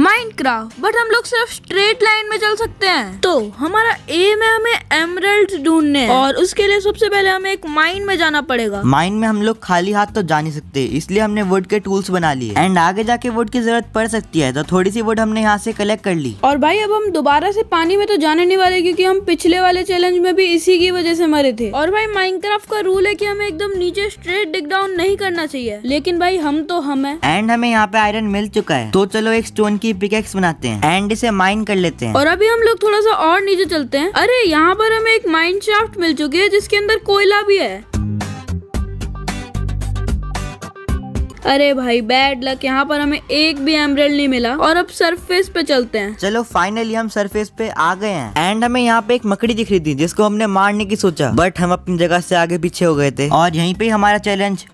Minecraft but हम लोग सिर्फ स्ट्रेट लाइन में चल सकते हैं तो हमारा एम है हमें एमरल्ड ढूंढने और उसके लिए सबसे पहले हमें एक माइन में जाना पड़ेगा माइन में हम लोग खाली हाथ तो जा नहीं सकते इसलिए हमने वुड के टूल्स बना लिए एंड आगे जाके वुड की जरूरत पड़ सकती है तो थोड़ी सी वुड हमने यहाँ से कलेक्ट कर ली और भाई अब हम दोबारा से पानी में तो जाने नहीं वाले क्योंकि हम पिछले वाले चैलेंज में भी इसी की वजह से मरे थे और भाई माइनक्राफ्ट का रूल है की हमें एकदम नीचे स्ट्रेट डिग डाउन नहीं करना चाहिए लेकिन भाई हम तो हम है एंड हमें यहाँ पे आयरन मिल चुका है तो चलो एक स्टोन की की पिकेक्स बनाते हैं एंड इसे माइन कर लेते हैं और अभी हम लोग थोड़ा सा और नीचे चलते हैं अरे यहाँ पर हमें एक माइन शाफ्ट मिल चुकी है जिसके अंदर कोयला भी है अरे भाई बैड लक यहाँ पर हमें एक भी एमरेल नहीं मिला और अब सरफेस पे चलते हैं चलो फाइनली हम सरफेस पे आ गए हैं एंड हमें यहाँ पे एक मकड़ी दिख रही थी जिसको हमने मारने की सोचा बट हम अपनी जगह से आगे पीछे हो गए थे और यहीं पे हमारा चैलेंज